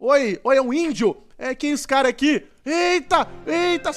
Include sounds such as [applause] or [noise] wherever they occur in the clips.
Oi, oi, é um índio? É quem é esse cara aqui? Eita, eita!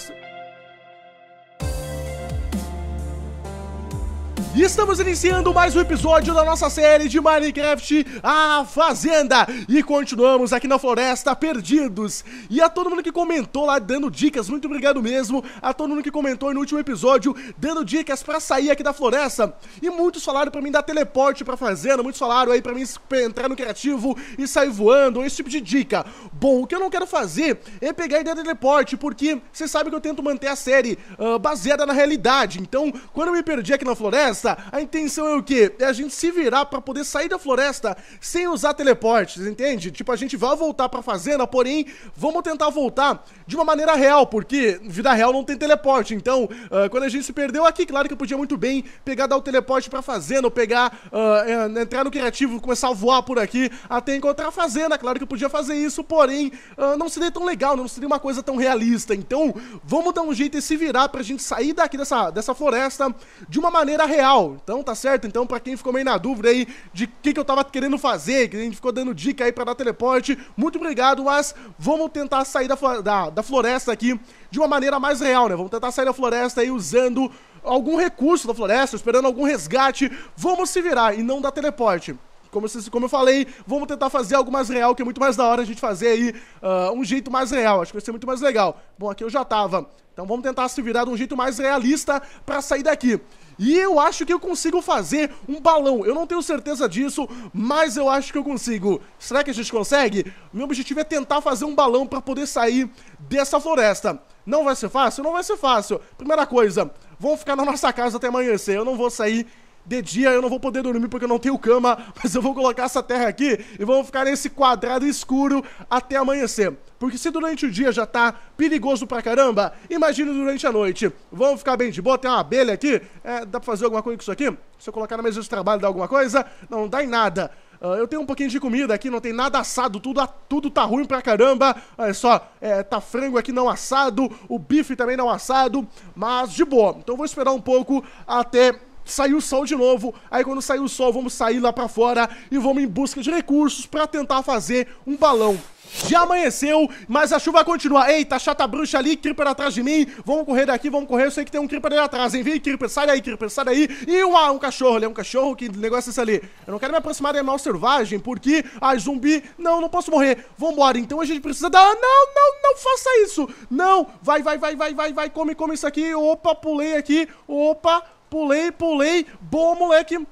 E estamos iniciando mais um episódio da nossa série de Minecraft A Fazenda. E continuamos aqui na Floresta Perdidos. E a todo mundo que comentou lá dando dicas, muito obrigado mesmo. A todo mundo que comentou no último episódio dando dicas para sair aqui da floresta. E muitos falaram para mim dar teleporte pra fazenda, muitos falaram aí para mim entrar no criativo e sair voando, esse tipo de dica. Bom, o que eu não quero fazer é pegar e dar teleporte, porque você sabe que eu tento manter a série uh, baseada na realidade. Então, quando eu me perdi aqui na floresta, floresta. A intenção é o quê? É a gente se virar para poder sair da floresta sem usar teleportes, entende? Tipo, a gente vai voltar pra fazenda, porém, vamos tentar voltar de uma maneira real, porque vida real não tem teleporte. Então, uh, quando a gente se perdeu aqui, claro que eu podia muito bem pegar, dar o teleporte pra fazenda, ou pegar, uh, entrar no criativo, começar a voar por aqui até encontrar a fazenda. Claro que eu podia fazer isso, porém, uh, não seria tão legal, não seria uma coisa tão realista. Então, vamos dar um jeito e se virar pra gente sair daqui dessa, dessa floresta de uma maneira real legal. Então tá certo. Então para quem ficou meio na dúvida aí de o que, que eu tava querendo fazer, que a gente ficou dando dica aí para dar teleporte, muito obrigado, mas vamos tentar sair da, da, da floresta aqui de uma maneira mais real, né? Vamos tentar sair da floresta aí usando algum recurso da floresta, esperando algum resgate. Vamos se virar e não dar teleporte. Como, como eu falei, vamos tentar fazer algo mais real, que é muito mais da hora a gente fazer aí uh, um jeito mais real. Acho que vai ser muito mais legal. Bom, aqui eu já tava. Então vamos tentar se virar de um jeito mais realista para sair daqui. E eu acho que eu consigo fazer um balão. Eu não tenho certeza disso, mas eu acho que eu consigo. Será que a gente consegue? Meu objetivo é tentar fazer um balão para poder sair dessa floresta. Não vai ser fácil? Não vai ser fácil. Primeira coisa, vamos ficar na nossa casa até amanhecer. Eu não vou sair de dia eu não vou poder dormir porque eu não tenho cama, [laughs] mas eu vou colocar essa terra aqui e vamos ficar nesse quadrado escuro até amanhecer. Porque se durante o dia já tá perigoso pra caramba, imagina durante a noite. Vamos ficar bem de boa, tem uma abelha aqui. É, dá pra fazer alguma coisa com isso aqui? Se eu colocar na mesa de trabalho dá alguma coisa? Não, dá em nada. Uh, eu tenho um pouquinho de comida aqui, não tem nada assado, tudo, tudo tá ruim pra caramba. Olha só, é, tá frango aqui não assado, o bife também não assado, mas de boa. Então eu vou esperar um pouco até saiu o sol de novo. Aí quando sair o sol, vamos sair lá para fora e vamos em busca de recursos para tentar fazer um balão. Já amanheceu, mas a chuva continua. Eita, chata bruxa ali, Creeper atrás de mim. Vamos correr daqui, vamos correr. Eu sei que tem um Creeper ali atrás, hein? Vem, Creeper, sai daí, Creeper, sai daí. E um um cachorro ali, é um cachorro, que negócio é esse ali? Eu não quero me aproximar de animal selvagem, porque, ai, zumbi, não, não posso morrer. Vambora, então a gente precisa dar... Não, não, não faça isso. Não, vai, vai, vai, vai, vai, vai, come, come isso aqui. Opa, pulei aqui. Opa, Pulei, pulei. Boa, moleque.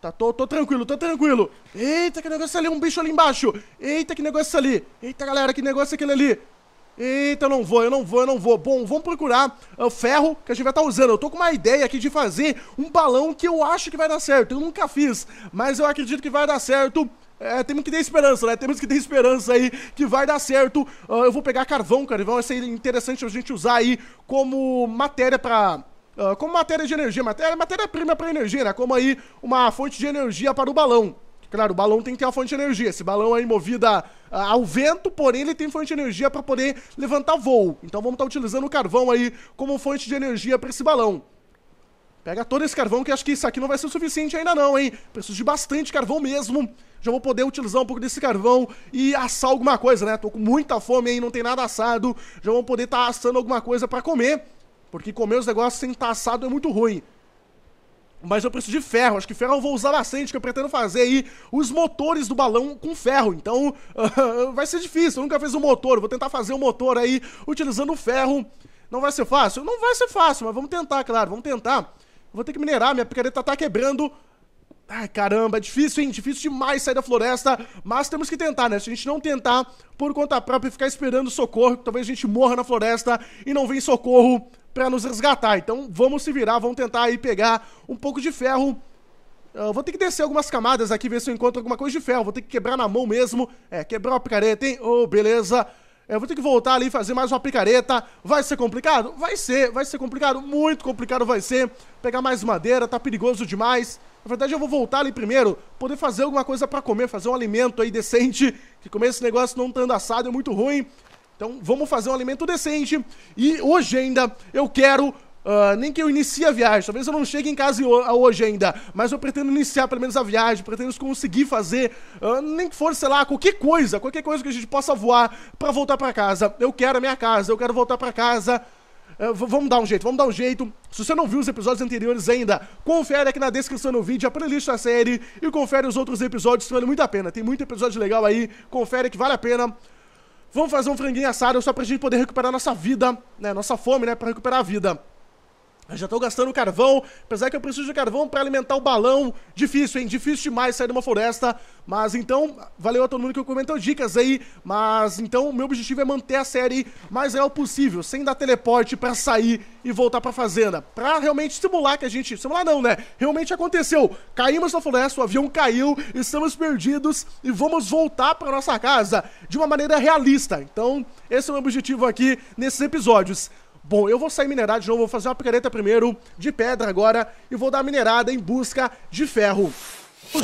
Tá, tô, tô tranquilo, tô tranquilo. Eita, que negócio ali, um bicho ali embaixo. Eita, que negócio ali. Eita, galera, que negócio aquele ali. Eita, eu não vou, eu não vou, eu não vou. Bom, vamos procurar ah, o ferro que a gente vai estar tá usando. Eu tô com uma ideia aqui de fazer um balão que eu acho que vai dar certo. Eu nunca fiz, mas eu acredito que vai dar certo. É, temos que ter esperança, né? Temos que ter esperança aí que vai dar certo. Uh, eu vou pegar carvão, carvão vai é ser interessante a gente usar aí como matéria pra ah, como matéria de energia, matéria, matéria-prima para energia, né? Como aí uma fonte de energia para o balão. Claro, o balão tem que ter uma fonte de energia. Esse balão aí movido ao vento, porém ele tem fonte de energia para poder levantar voo. Então vamos estar tá utilizando o carvão aí como fonte de energia para esse balão. Pega todo esse carvão, que acho que isso aqui não vai ser o suficiente ainda não, hein? Preciso de bastante carvão mesmo. Já vou poder utilizar um pouco desse carvão e assar alguma coisa, né? Tô com muita fome aí, não tem nada assado. Já vou poder estar tá assando alguma coisa para comer. Porque comer os negócios sem estar assado é muito ruim. Mas eu preciso de ferro, acho que ferro eu vou usar bastante, que eu pretendo fazer aí os motores do balão com ferro. Então [laughs] vai ser difícil, eu nunca fiz um motor, vou tentar fazer um motor aí utilizando ferro. Não vai ser fácil? Não vai ser fácil, mas vamos tentar, claro, vamos tentar. Vou ter que minerar, minha picareta tá quebrando. Ai, caramba, é difícil, hein? Difícil demais sair da floresta, mas temos que tentar, né? Se a gente não tentar por conta própria e ficar esperando socorro, talvez a gente morra na floresta e não vem socorro, para nos resgatar. Então vamos se virar, vamos tentar aí pegar um pouco de ferro. Eu ah, vou ter que descer algumas camadas aqui, ver se eu encontro alguma coisa de ferro. Vou ter que quebrar na mão mesmo. É, quebrar uma picareta, hein? Ô, oh, beleza. É, eu vou ter que voltar ali e fazer mais uma picareta. Vai ser complicado? Vai ser, vai ser complicado. Muito complicado vai ser. Pegar mais madeira, tá perigoso demais. Na verdade, eu vou voltar ali primeiro, poder fazer alguma coisa para comer, fazer um alimento aí decente. Que comer esse negócio não estando tá assado é muito ruim. Então vamos fazer um alimento decente. E hoje ainda eu quero Uh, nem que eu inicie a viagem, talvez eu não chegue em casa hoje ainda, mas eu pretendo iniciar pelo menos a viagem, pretendo conseguir fazer, uh, nem que for, sei lá, qualquer coisa, qualquer coisa que a gente possa voar para voltar para casa. Eu quero a minha casa, eu quero voltar para casa. Uh, vamos dar um jeito, vamos dar um jeito. Se você não viu os episódios anteriores ainda, confere aqui na descrição do vídeo a playlist da série e confere os outros episódios, vale muito a pena. Tem muito episódio legal aí, confere que vale a pena. Vamos fazer um franguinho assado só pra gente poder recuperar nossa vida, né? Nossa fome, né? Pra recuperar a vida. Eu já tô gastando carvão, apesar que eu preciso de carvão para alimentar o balão. Difícil, hein? Difícil demais sair de uma floresta. Mas então, valeu a todo mundo que comentou dicas aí. Mas então, o meu objetivo é manter a série mais real possível, sem dar teleporte para sair e voltar pra fazenda. Pra realmente simular que a gente. Simular não, né? Realmente aconteceu. Caímos na floresta, o avião caiu, estamos perdidos e vamos voltar pra nossa casa de uma maneira realista. Então, esse é o meu objetivo aqui nesses episódios. Bom, eu vou sair minerar de novo, vou fazer uma picareta primeiro, de pedra agora, e vou dar minerada em busca de ferro.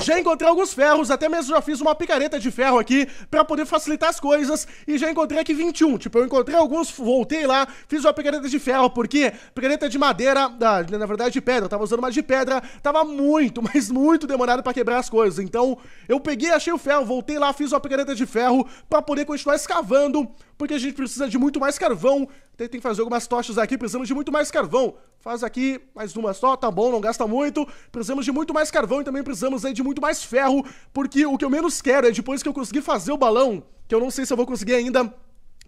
Já encontrei alguns ferros, até mesmo já fiz uma picareta de ferro aqui pra poder facilitar as coisas e já encontrei aqui 21, tipo, eu encontrei alguns, voltei lá, fiz uma picareta de ferro, porque picareta de madeira, ah, na verdade de pedra, eu tava usando uma de pedra, tava muito, [laughs] mas muito demorado pra quebrar as coisas, então eu peguei, achei o ferro, voltei lá, fiz uma picareta de ferro pra poder continuar escavando porque a gente precisa de muito mais carvão. Tem que fazer algumas tochas aqui, precisamos de muito mais carvão. Faz aqui mais uma só, tá bom, não gasta muito. Precisamos de muito mais carvão e também precisamos aí de muito mais ferro, porque o que eu menos quero é depois que eu conseguir fazer o balão, que eu não sei se eu vou conseguir ainda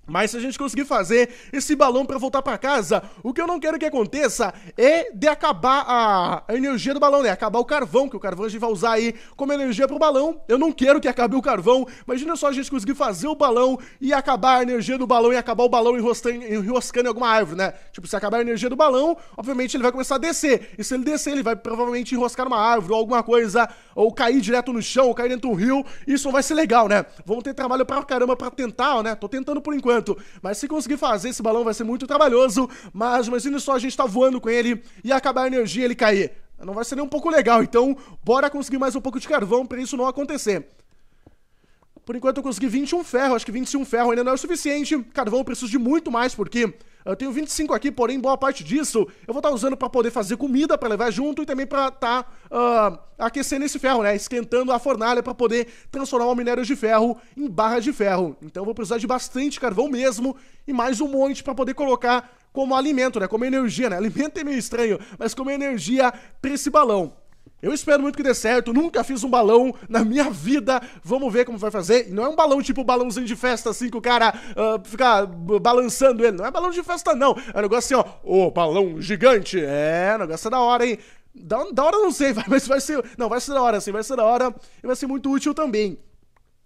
mas se a gente conseguir fazer esse balão para voltar para casa, o que eu não quero que aconteça é de acabar a, energia do balão, né? Acabar o carvão, que o carvão a gente vai usar aí como energia pro balão. Eu não quero que acabe o carvão. Imagina só a gente conseguir fazer o balão e acabar a energia do balão e acabar o balão enroscando, enroscando em alguma árvore, né? Tipo, se acabar a energia do balão, obviamente ele vai começar a descer. E se ele descer, ele vai provavelmente enroscar numa árvore ou alguma coisa, ou cair direto no chão, ou cair dentro do rio. Isso não vai ser legal, né? Vamos ter trabalho pra caramba pra tentar, né? Tô tentando por enquanto. Mas se conseguir fazer, esse balão vai ser muito trabalhoso. Mas imagina só a gente tá voando com ele e acabar a energia ele cair. Não vai ser nem um pouco legal, então bora conseguir mais um pouco de carvão para isso não acontecer. Por enquanto eu consegui 21 ferro, acho que 21 ferro ainda não é o suficiente. Carvão eu preciso de muito mais, porque ah, eu tenho 25 aqui, porém boa parte disso eu vou estar tá usando para poder fazer comida, para levar junto e também para estar tá, uh, aquecendo esse ferro, né? Esquentando a fornalha para poder transformar o minério de ferro em barra de ferro. Então eu vou precisar de bastante carvão mesmo e mais um monte para poder colocar como alimento, né? Como energia, né? Alimento é meio estranho, mas como energia para esse balão. Eu espero muito que dê certo, nunca fiz um balão na minha vida, vamos ver como vai fazer. Não é um balão tipo balãozinho de festa, assim, que o cara uh, fica balançando ele. Não é balão de festa, não. É um negócio assim, ó, ô, balão gigante. É, negócio é da hora, hein? Da, da hora não sei, [laughs] mas vai ser... Não, vai ser da hora, assim, vai ser da hora e vai ser muito útil também.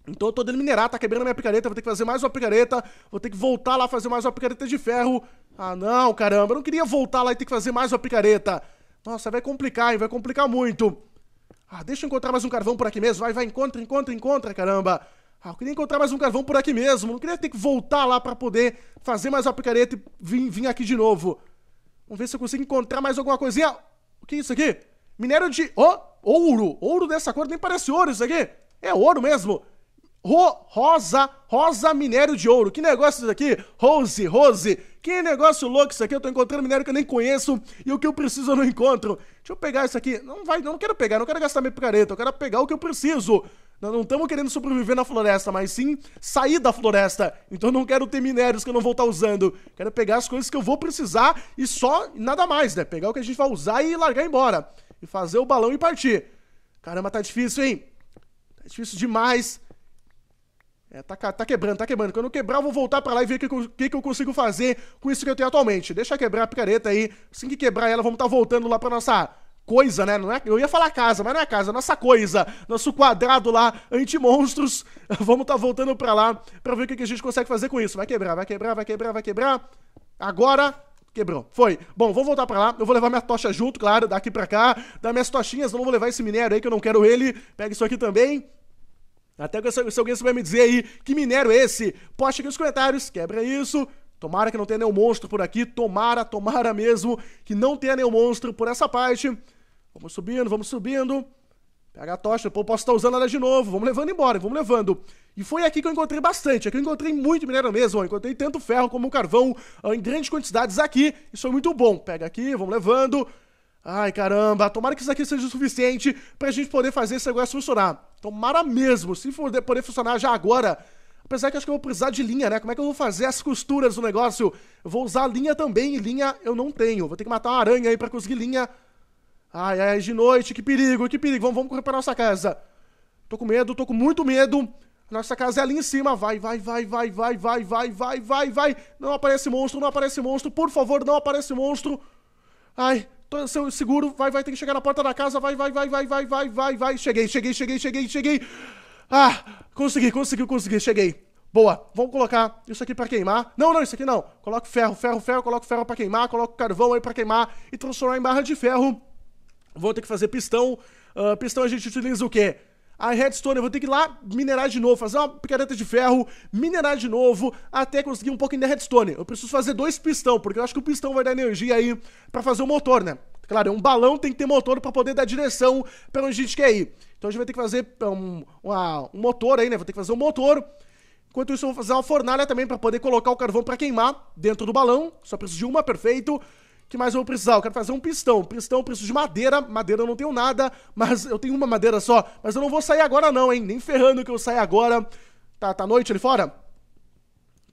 Então eu tô dando minerar, tá quebrando minha picareta, vou ter que fazer mais uma picareta, vou ter que voltar lá fazer mais uma picareta de ferro. Ah, não, caramba, eu não queria voltar lá e ter que fazer mais uma picareta. Nossa, vai complicar, hein? Vai complicar muito. Ah, deixa eu encontrar mais um carvão por aqui mesmo. Vai, vai, encontra, encontra, encontra, caramba. Ah, eu queria encontrar mais um carvão por aqui mesmo. Não queria ter que voltar lá para poder fazer mais uma picareta e vir, vir aqui de novo. Vamos ver se eu consigo encontrar mais alguma coisinha. O que é isso aqui? Minério de... Oh, ouro. Ouro dessa cor nem parece ouro isso aqui. É ouro mesmo. Ro, rosa, rosa minério de ouro. Que negócio isso aqui? Rose, Rose. Que negócio louco isso aqui. Eu tô encontrando minério que eu nem conheço e o que eu preciso eu não encontro. Deixa eu pegar isso aqui. Não vai, não quero pegar, não quero gastar minha picareta. Eu quero pegar o que eu preciso. Nós não estamos querendo sobreviver na floresta, mas sim sair da floresta. Então não quero ter minérios que eu não vou estar tá usando. Quero pegar as coisas que eu vou precisar e só nada mais, né? Pegar o que a gente vai usar e largar embora. E fazer o balão e partir. Caramba, tá difícil, hein? Tá difícil demais. É, tá, tá, quebrando, tá quebrando. Quando eu quebrar, eu vou voltar para lá e ver o que, que, que, eu consigo fazer com isso que eu tenho atualmente. Deixa quebrar a picareta aí. Assim que quebrar ela, vamos estar tá voltando lá pra nossa coisa, né? Não é, eu ia falar casa, mas não é casa, é nossa coisa. Nosso quadrado lá, anti-monstros. [laughs] Vamos estar tá voltando pra lá pra ver o que, que a gente consegue fazer com isso. Vai quebrar, vai quebrar, vai quebrar, vai quebrar. Agora, Quebrou. Foi. Bom, vou voltar pra lá. Eu vou levar minha tocha junto, claro, daqui pra cá. Dar minhas tochinhas. Não vou levar esse minério aí que eu não quero ele. Pega isso aqui também. Até que se, alguém souber me dizer aí que minério é esse, poste aqui nos comentários, quebra isso. Tomara que não tenha nenhum monstro por aqui, tomara, tomara mesmo que não tenha nenhum monstro por essa parte. Vamos subindo, vamos subindo. Pega a tocha, depois eu posso estar usando ela de novo. Vamos levando embora, vamos levando. E foi aqui que eu encontrei bastante. Aqui eu encontrei muito minério mesmo. Eu encontrei tanto ferro como carvão em grandes quantidades aqui. Isso é muito bom. Pega aqui, vamos levando. Ai, caramba, tomara que isso aqui seja o suficiente pra gente poder fazer esse negócio funcionar. Tomara mesmo, se for poder funcionar já agora. Apesar que acho que eu vou precisar de linha, né? Como é que eu vou fazer as costuras do negócio? Eu vou usar linha também, e linha eu não tenho. Vou ter que matar uma aranha aí pra conseguir linha. Ai, ai, de noite, que perigo, que perigo. Vamos, vamos correr pra nossa casa. Tô com medo, tô com muito medo. Nossa casa é ali em cima. Vai, vai, vai, vai, vai, vai, vai, vai, vai, vai. Não aparece monstro, não aparece monstro. Por favor, não aparece monstro. Ai, seu seguro, vai, vai, tem que chegar na porta da casa, vai, vai, vai, vai, vai, vai, vai, vai. Cheguei, cheguei, cheguei, cheguei, cheguei. Ah, consegui, consegui, consegui, cheguei. Boa, vamos colocar isso aqui para queimar. Não, não, isso aqui não. Coloco ferro, ferro, ferro, coloco ferro para queimar, coloco carvão aí para queimar e transformar em barra de ferro. Vou ter que fazer pistão. Uh, pistão a gente utiliza o quê? a redstone, eu vou ter que ir lá minerar de novo, fazer uma picareta de ferro, minerar de novo, até conseguir um pouquinho de redstone. Eu preciso fazer dois pistão, porque eu acho que o pistão vai dar energia aí para fazer o motor, né? Claro, um balão tem que ter motor para poder dar direção para onde a gente quer ir. Então a gente vai ter que fazer é, um, uma, um motor aí, né? Vou ter que fazer um motor. Enquanto isso, eu vou fazer uma fornalha também para poder colocar o carvão para queimar dentro do balão. Só preciso de uma, perfeito que mais eu vou precisar? Eu quero fazer um pistão. Pistão eu preciso de madeira. Madeira eu não tenho nada, mas eu tenho uma madeira só. Mas eu não vou sair agora não, hein? Nem ferrando que eu saia agora. Tá, tá noite ali fora?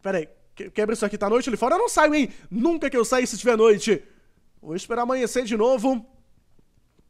Pera aí. Quebra isso aqui, tá noite ali fora? Eu não saio, hein? Nunca que eu saia se tiver noite. Vou esperar amanhecer de novo.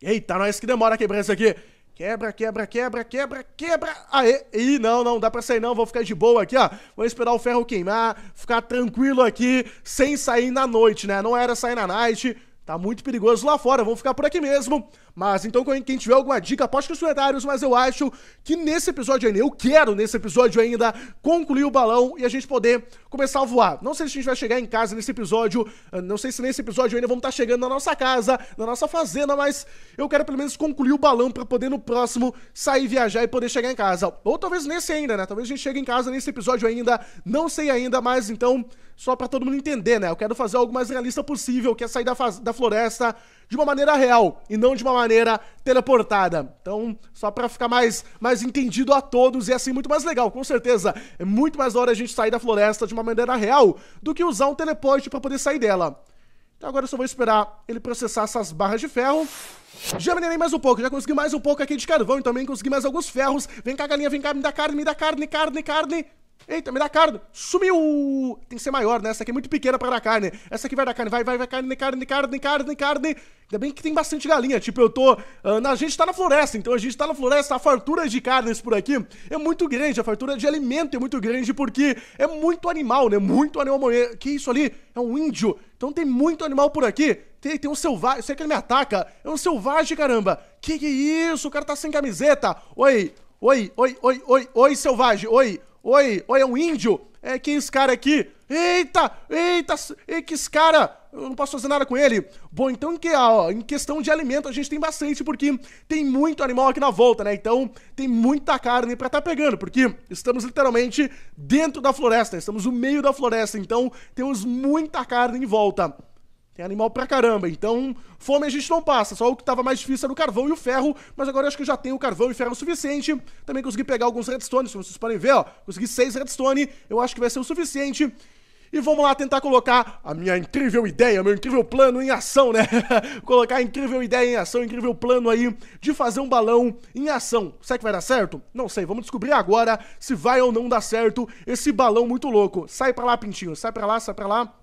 Eita, nós que demora quebrar isso aqui. Quebra, quebra, quebra, quebra, quebra. Aê. Ih, não, não, dá pra sair não. Vou ficar de boa aqui, ó. Vou esperar o ferro queimar, ficar tranquilo aqui, sem sair na noite, né? Não era sair na night. Tá muito perigoso lá fora, vamos ficar por aqui mesmo. Mas então, quem tiver alguma dica, poste nos comentários. Mas eu acho que nesse episódio ainda, eu quero nesse episódio ainda concluir o balão e a gente poder começar a voar. Não sei se a gente vai chegar em casa nesse episódio, ah, não sei se nesse episódio ainda vamos estar tá chegando na nossa casa, na nossa fazenda, mas eu quero pelo menos concluir o balão para poder no próximo sair viajar e poder chegar em casa. Ou talvez nesse ainda, né? Talvez a gente chegue em casa nesse episódio ainda, não sei ainda, mas então só para todo mundo entender, né? Eu quero fazer algo mais realista possível, que é sair da, da floresta de uma maneira real e não de uma maneira teleportada. Então, só para ficar mais, mais entendido a todos e é, assim muito mais legal, com certeza. É muito mais hora a gente sair da floresta de uma maneira real do que usar um teleporte para poder sair dela. Então agora eu só vou esperar ele processar essas barras de ferro. Já minerei mais um pouco, já consegui mais um pouco aqui de carvão e também consegui mais alguns ferros. Vem cá, galinha, vem cá, me dá carne, me dá carne, carne, carne. Eita, me dá carne. Sumiu! Tem que ser maior, né? Essa aqui é muito pequena pra dar carne. Essa aqui vai dar carne. Vai, vai, vai, carne, carne, carne, carne, carne. Ainda bem que tem bastante galinha. Tipo, eu tô... Ah, a gente tá na floresta, então a gente tá na floresta. A fartura de carnes por aqui é muito grande. A fartura de alimento é muito grande porque é muito animal, né? Muito animal. Que isso ali? É um índio. Então tem muito animal por aqui. Tem, tem um selvagem. Será que ele me ataca? É um selvagem, caramba. Que que é isso? O cara tá sem camiseta. Oi, oi, oi, oi, oi, oi, selvagem. Oi. Oi, oi, é um índio? É, quem é esse cara aqui? Eita, eita, e é que esse cara, eu não posso fazer nada com ele. Bom, então em, que, ó, em questão de alimento a gente tem bastante, porque tem muito animal aqui na volta, né? Então tem muita carne para estar tá pegando, porque estamos literalmente dentro da floresta, né? estamos no meio da floresta, então temos muita carne em volta. Tem animal pra caramba. Então, fome a gente não passa. Só o que tava mais difícil era o carvão e o ferro. Mas agora eu acho que eu já tenho o carvão e ferro o suficiente. Também consegui pegar alguns redstones, como vocês podem ver, ó. Consegui seis redstone. Eu acho que vai ser o suficiente. E vamos lá tentar colocar a minha incrível ideia, meu incrível plano em ação, né? [laughs] colocar a incrível ideia em ação, incrível plano aí de fazer um balão em ação. Será que vai dar certo? Não sei, vamos descobrir agora se vai ou não dar certo esse balão muito louco. Sai pra lá, pintinho, sai pra lá, sai pra lá.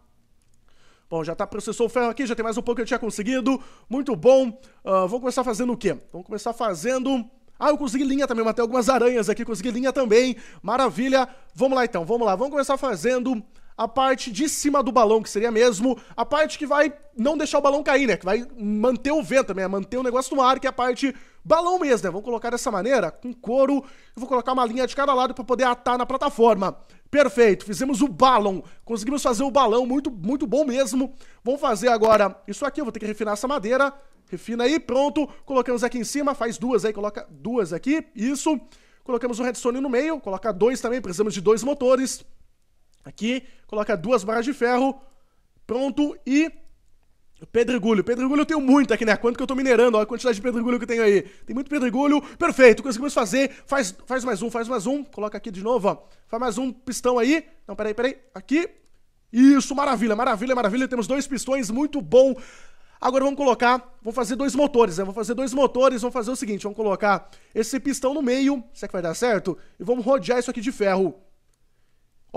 Bom, já tá processou o ferro aqui, já tem mais um pouco que eu tinha conseguido. Muito bom. Uh, vou começar fazendo o quê? Vamos começar fazendo... Ah, eu consegui linha também, matei algumas aranhas aqui, consegui linha também. Maravilha. Vamos lá então, vamos lá. Vamos começar fazendo a parte de cima do balão, que seria mesmo a parte que vai não deixar o balão cair, né? Que vai manter o vento, né? Manter o negócio no ar, que é a parte balão mesmo, né? Vamos colocar dessa maneira, com couro. Eu vou colocar uma linha de cada lado para poder atar na plataforma. Perfeito, fizemos o balão. Conseguimos fazer o balão, muito, muito bom mesmo. Vamos fazer agora isso aqui, eu vou ter que refinar essa madeira. Refina aí, pronto. Colocamos aqui em cima, faz duas aí, coloca duas aqui, isso. Colocamos o redstone no meio, coloca dois também, precisamos de dois motores. Aqui, coloca duas barras de ferro. Pronto, e Pedregulho. Pedregulho eu tenho muito aqui, né? Quanto que eu tô minerando, olha a quantidade de pedregulho que eu tenho aí. Tem muito pedregulho. Perfeito, conseguimos fazer. Faz, faz mais um, faz mais um. Coloca aqui de novo, ó. Faz mais um pistão aí. Não, peraí, peraí. Aqui. Isso, maravilha, maravilha, maravilha. Temos dois pistões, muito bom. Agora vamos colocar, vou fazer dois motores, né? Vou fazer dois motores, vamos fazer o seguinte, vamos colocar esse pistão no meio, será que vai dar certo? E vamos rodear isso aqui de ferro.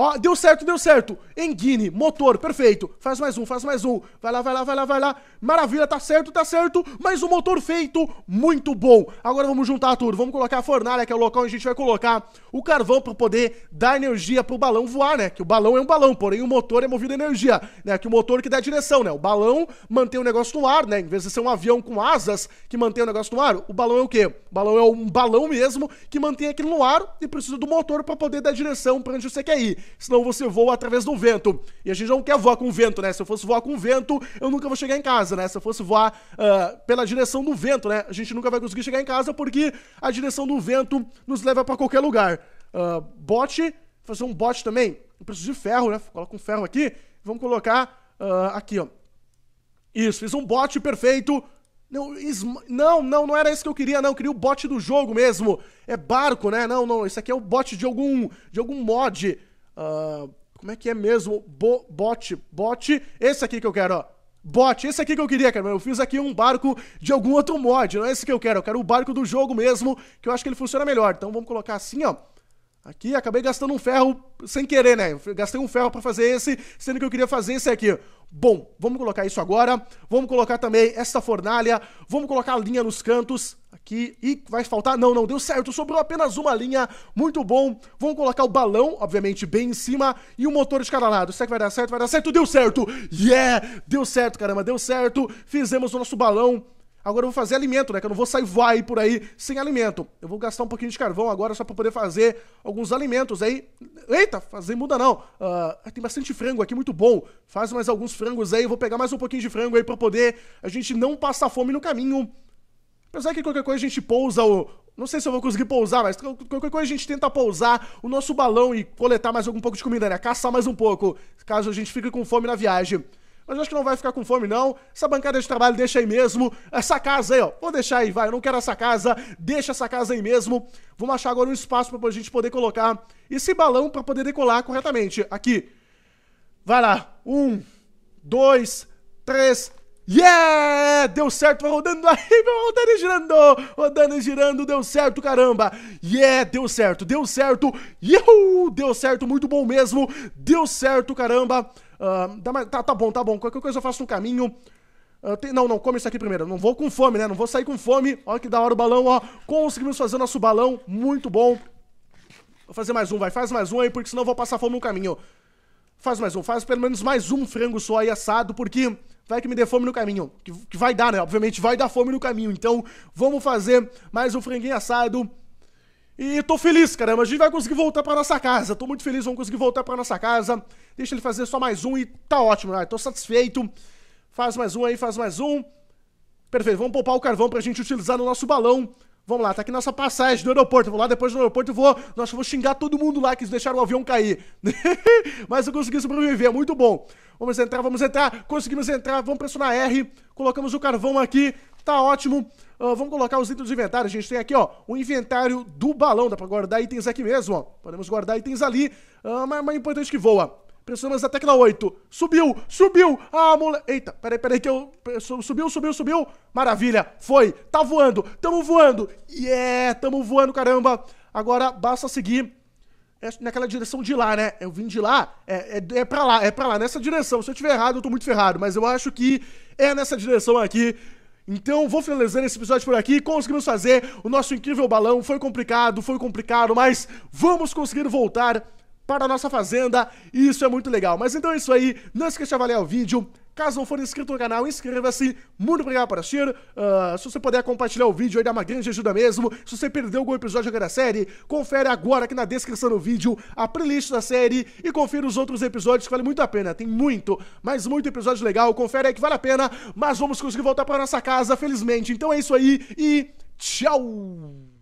Ó, deu certo, deu certo. Engine, motor, perfeito. Faz mais um, faz mais um. Vai lá, vai lá, vai lá, vai lá. Maravilha, tá certo, tá certo. Mais um motor feito, muito bom. Agora vamos juntar tudo. Vamos colocar a fornalha, que é o local onde a gente vai colocar o carvão para poder dar energia pro balão voar, né? Que o balão é um balão, porém o motor é movido a energia, né? Que o motor que dá a direção, né? O balão mantém o negócio no ar, né? Em vez de ser um avião com asas que mantém o negócio no ar, o balão é o quê? O balão é um balão mesmo que mantém aquilo no ar e precisa do motor para poder dar a direção para onde você quer ir senão você voa através do vento. E a gente não quer voar com vento, né? Se eu fosse voar com vento, eu nunca vou chegar em casa, né? Se eu fosse voar uh, pela direção do vento, né? A gente nunca vai conseguir chegar em casa porque a direção do vento nos leva para qualquer lugar. Uh, bote, fazer um bote também. Eu preciso de ferro, né? Coloca um ferro aqui. Vamos colocar uh, aqui, ó. Isso, fiz um bote perfeito. Não, não, não, não era isso que eu queria, não. Eu queria o bote do jogo mesmo. É barco, né? Não, não. Isso aqui é o bote de algum, de algum mod. Uh, como é que é mesmo? Bo, bot Esse aqui que eu quero, ó. Bot, esse aqui que eu queria, cara. Eu fiz aqui um barco de algum outro mod, não é esse que eu quero. Eu quero o barco do jogo mesmo, que eu acho que ele funciona melhor. Então vamos colocar assim, ó. Aqui acabei gastando um ferro sem querer, né? Gastei um ferro para fazer esse, sendo que eu queria fazer esse aqui. Bom, vamos colocar isso agora. Vamos colocar também essa fornalha. Vamos colocar a linha nos cantos aqui. E vai faltar... Não, não, deu certo. Sobrou apenas uma linha. Muito bom. Vamos colocar o balão, obviamente, bem em cima. E o motor de cada lado. Será que vai dar certo? Vai dar certo? Deu certo! Yeah! Deu certo, caramba. Deu certo. Fizemos o nosso balão Agora eu vou fazer alimento, né? Que eu não vou sair vai por aí sem alimento. Eu vou gastar um pouquinho de carvão agora só para poder fazer alguns alimentos aí. Eita, fazer muda não. Uh, tem bastante frango aqui, muito bom. Faz mais alguns frangos aí. vou pegar mais um pouquinho de frango aí para poder a gente não passar fome no caminho. Apesar que qualquer coisa a gente pousa o. Não sei se eu vou conseguir pousar, mas qualquer coisa a gente tenta pousar o nosso balão e coletar mais algum pouco de comida, né? Caçar mais um pouco, caso a gente fique com fome na viagem mas acho que não vai ficar com fome, não. Essa bancada de trabalho deixa aí mesmo. Essa casa aí, ó. Vou deixar aí, vai. Eu não quero essa casa. Deixa essa casa aí mesmo. Vamos achar agora um espaço pra gente poder colocar esse balão pra poder decolar corretamente. Aqui. Vai lá. Um, dois, três, Yeah! Deu certo, vai rodando aí, vai rodando e girando, rodando e girando, deu certo, caramba! Yeah, deu certo, deu certo, Yuhu! deu certo, muito bom mesmo, deu certo, caramba! Uh, tá, tá bom, tá bom. Qualquer coisa eu faço no caminho. Uh, tem, não, não, come isso aqui primeiro. Não vou com fome, né? Não vou sair com fome. Olha que da hora o balão, ó. Conseguimos fazer o nosso balão. Muito bom. Vou fazer mais um, vai. Faz mais um aí, porque senão eu vou passar fome no caminho. Faz mais um. Faz pelo menos mais um frango só aí assado, porque vai que me dê fome no caminho. Que, que vai dar, né? Obviamente vai dar fome no caminho. Então, vamos fazer mais um franguinho assado. E tô feliz, caramba. A gente vai conseguir voltar pra nossa casa. Tô muito feliz, vamos conseguir voltar pra nossa casa. Deixa ele fazer só mais um e tá ótimo, né? Tô satisfeito. Faz mais um aí, faz mais um. Perfeito, vamos poupar o carvão pra gente utilizar no nosso balão. Vamos lá, tá aqui nossa passagem do aeroporto. Eu vou lá depois do aeroporto, e vou. Nossa, eu vou xingar todo mundo lá que deixaram o avião cair. [laughs] Mas eu consegui sobreviver, muito bom. Vamos entrar, vamos entrar. Conseguimos entrar, vamos pressionar R. Colocamos o carvão aqui, tá ótimo. Uh, vamos colocar os itens do inventário. A gente tem aqui, ó, o inventário do balão. Dá pra guardar itens aqui mesmo, ó. Podemos guardar itens ali. Uh, ah, mas, mas é importante que voa. Pressionamos até que 8. Subiu, subiu. Ah, moleque. Eita, peraí, peraí que eu... Subiu, subiu, subiu. Maravilha, foi. Tá voando, tamo voando. Yeah, tamo voando, caramba. Agora basta seguir é naquela direção de lá, né? Eu vim de lá, é, é, é pra lá, é pra lá, nessa direção. Se eu tiver errado, eu tô muito ferrado, mas eu acho que é nessa direção aqui. Então, vou finalizando esse episódio por aqui. Conseguimos fazer o nosso incrível balão. Foi complicado, foi complicado, mas vamos conseguir voltar para a nossa fazenda. E isso é muito legal. Mas então é isso aí. Não esqueça de avaliar o vídeo. Caso não for inscrito no canal, inscreva-se. Muito obrigado por assistir. Uh, se você puder compartilhar o vídeo, aí dá uma grande ajuda mesmo. Se você perdeu algum episódio da série, confere agora aqui na descrição do vídeo a playlist da série e confira os outros episódios que vale muito a pena. Tem muito, mas muito episódio legal. Confere aí que vale a pena. Mas vamos conseguir voltar para nossa casa, felizmente. Então é isso aí e tchau!